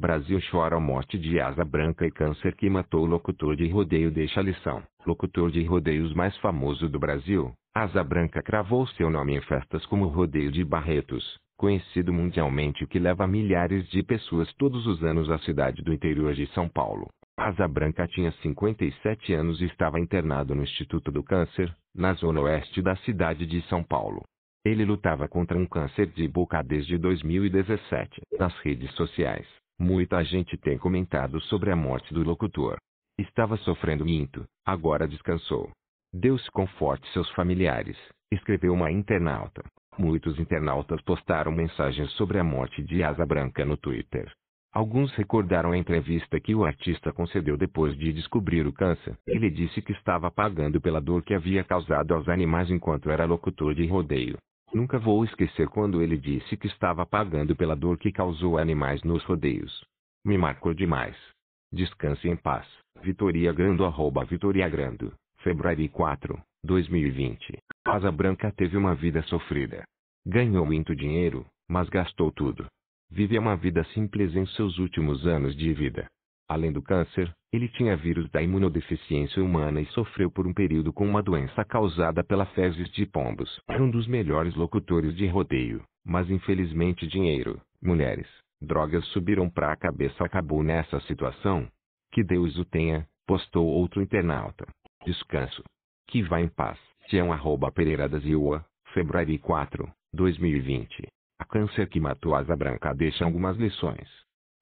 Brasil chora a morte de Asa Branca e câncer que matou o locutor de rodeio deixa a lição. Locutor de rodeios mais famoso do Brasil, Asa Branca cravou seu nome em festas como o Rodeio de Barretos, conhecido mundialmente que leva milhares de pessoas todos os anos à cidade do interior de São Paulo. Asa Branca tinha 57 anos e estava internado no Instituto do Câncer, na zona oeste da cidade de São Paulo. Ele lutava contra um câncer de boca desde 2017. Nas redes sociais, Muita gente tem comentado sobre a morte do locutor. Estava sofrendo muito, agora descansou. Deus conforte seus familiares, escreveu uma internauta. Muitos internautas postaram mensagens sobre a morte de Asa Branca no Twitter. Alguns recordaram a entrevista que o artista concedeu depois de descobrir o câncer. Ele disse que estava pagando pela dor que havia causado aos animais enquanto era locutor de rodeio. Nunca vou esquecer quando ele disse que estava pagando pela dor que causou animais nos rodeios. Me marcou demais. Descanse em paz. Vitoria Grando arroba Vitoria Grando. Febrari 4, 2020. Casa Branca teve uma vida sofrida. Ganhou muito dinheiro, mas gastou tudo. Vive uma vida simples em seus últimos anos de vida. Além do câncer, ele tinha vírus da imunodeficiência humana e sofreu por um período com uma doença causada pela fezes de pombos. Era um dos melhores locutores de rodeio, mas infelizmente dinheiro, mulheres, drogas subiram para a cabeça. Acabou nessa situação. Que Deus o tenha, postou outro internauta. Descanso. Que vá em paz. Tião arroba Pereira da Ziua, fevereiro 4, 2020. A câncer que matou Asa Branca deixa algumas lições.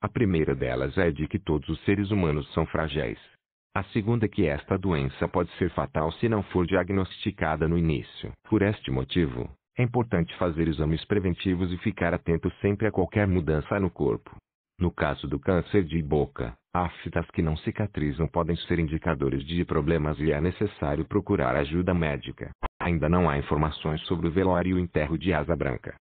A primeira delas é de que todos os seres humanos são frágeis. A segunda é que esta doença pode ser fatal se não for diagnosticada no início. Por este motivo, é importante fazer exames preventivos e ficar atento sempre a qualquer mudança no corpo. No caso do câncer de boca, aftas que não cicatrizam podem ser indicadores de problemas e é necessário procurar ajuda médica. Ainda não há informações sobre o velório e o enterro de asa branca.